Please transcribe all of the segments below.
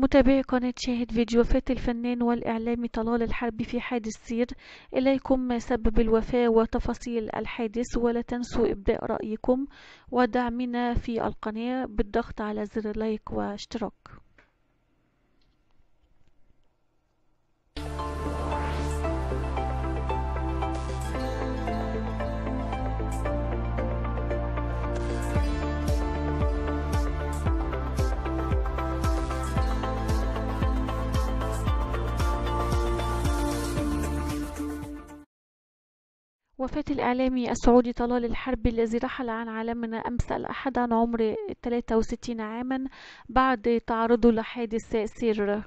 متابعي قناة شاهد فيديو وفاة الفنان والإعلامي طلال الحربي في حادث سير إليكم ما سبب الوفاة وتفاصيل الحادث ولا تنسوا إبداء رأيكم ودعمنا في القناة بالضغط على زر لايك واشتراك وفاة الإعلامي السعودي طلال الحربي الذي رحل عن عالمنا أمس الأحد عن عمر 63 عاما بعد تعرضه لحادث سير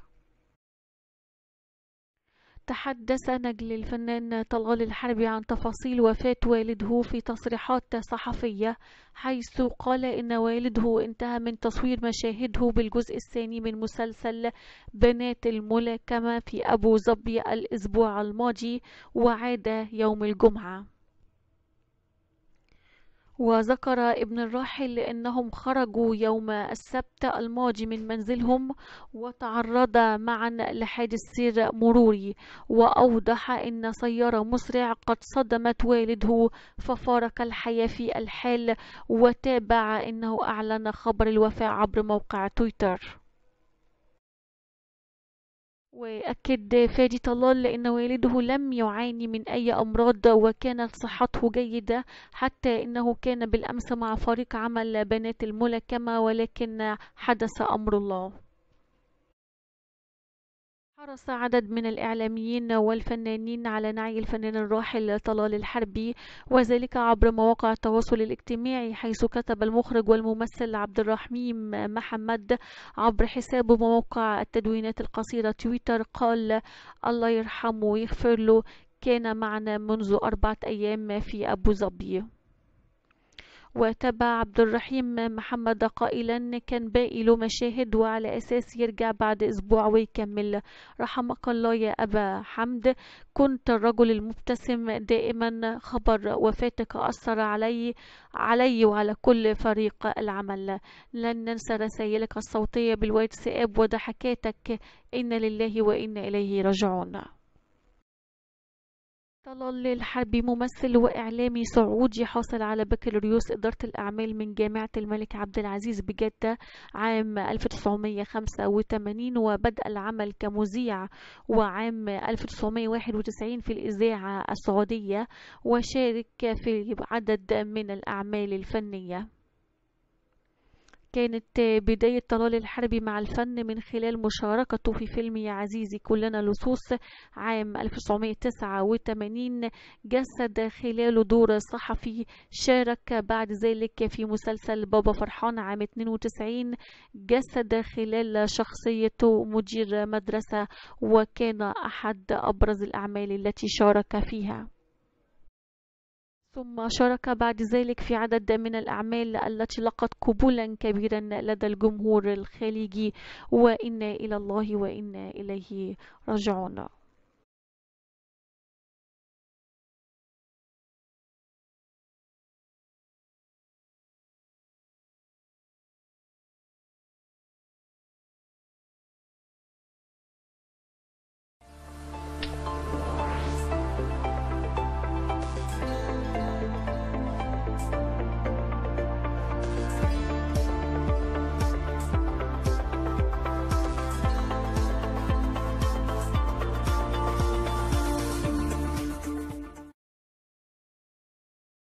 تحدث نجل الفنان طلال الحربي عن تفاصيل وفاة والده في تصريحات صحفية حيث قال إن والده انتهى من تصوير مشاهده بالجزء الثاني من مسلسل بنات الملاكمة في أبو ظبي الأسبوع الماضي وعاد يوم الجمعة وذكر ابن الراحل أنهم خرجوا يوم السبت الماضي من منزلهم وتعرضا معا لحادث سير مروري وأوضح أن سيارة مسرع قد صدمت والده ففارق الحياة في الحال وتابع أنه أعلن خبر الوفاة عبر موقع تويتر وأكد فادي طلال لأن والده لم يعاني من أي أمراض وكانت صحته جيدة حتى إنه كان بالأمس مع فريق عمل بنات الملكمة ولكن حدث أمر الله حرص عدد من الإعلاميين والفنانين على نعي الفنان الراحل طلال الحربي وذلك عبر مواقع التواصل الاجتماعي حيث كتب المخرج والممثل عبد الرحيم محمد عبر حسابه موقع التدوينات القصيرة تويتر قال الله يرحمه ويغفر له كان معنا منذ أربعة أيام في أبو ظبي وتابع عبد الرحيم محمد قائلا كان باقي له مشاهد وعلى أساس يرجع بعد أسبوع ويكمل رحمك الله يا أبا حمد كنت الرجل المبتسم دائما خبر وفاتك أثر علي علي وعلى كل فريق العمل لن ننسى رسائلك الصوتية بالواتساب وضحكاتك إن لله وإن إليه راجعون طلال الحربي ممثل وإعلامي سعودي حاصل على بكالوريوس إدارة الأعمال من جامعة الملك عبد العزيز بجدة عام 1985 وبدأ العمل كمذيع وعام 1991 في الإذاعة السعودية وشارك في عدد من الأعمال الفنية كانت بداية طلال الحربي مع الفن من خلال مشاركته في فيلم يا عزيزي كلنا لصوص عام 1989 جسد خلاله دور صحفي شارك بعد ذلك في مسلسل بابا فرحان عام 92 جسد خلال شخصيته مدير مدرسة وكان أحد أبرز الأعمال التي شارك فيها ثم شارك بعد ذلك في عدد من الأعمال التي لقت قبولا كبيرا لدى الجمهور الخليجي وإنا إلى الله وإنا إليه راجعون